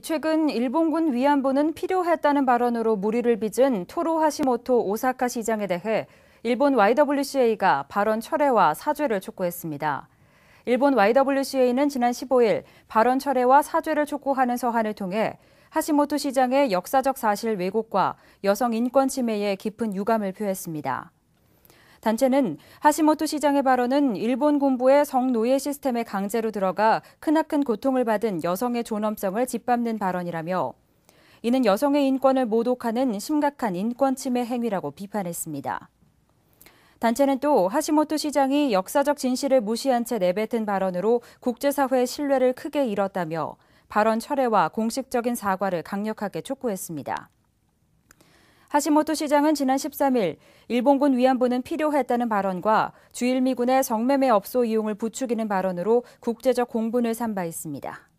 최근 일본군 위안부는 필요했다는 발언으로 무리를 빚은 토로 하시모토 오사카 시장에 대해 일본 YWCA가 발언 철회와 사죄를 촉구했습니다. 일본 YWCA는 지난 15일 발언 철회와 사죄를 촉구하는 서한을 통해 하시모토 시장의 역사적 사실 왜곡과 여성 인권 침해에 깊은 유감을 표했습니다. 단체는 하시모토 시장의 발언은 일본 군부의 성노예 시스템의 강제로 들어가 크나큰 고통을 받은 여성의 존엄성을 짓밟는 발언이라며 이는 여성의 인권을 모독하는 심각한 인권 침해 행위라고 비판했습니다. 단체는 또 하시모토 시장이 역사적 진실을 무시한 채 내뱉은 발언으로 국제사회의 신뢰를 크게 잃었다며 발언 철회와 공식적인 사과를 강력하게 촉구했습니다. 하시모토 시장은 지난 13일 일본군 위안부는 필요했다는 발언과 주일미군의 성매매 업소 이용을 부추기는 발언으로 국제적 공분을 산 바 있습니다.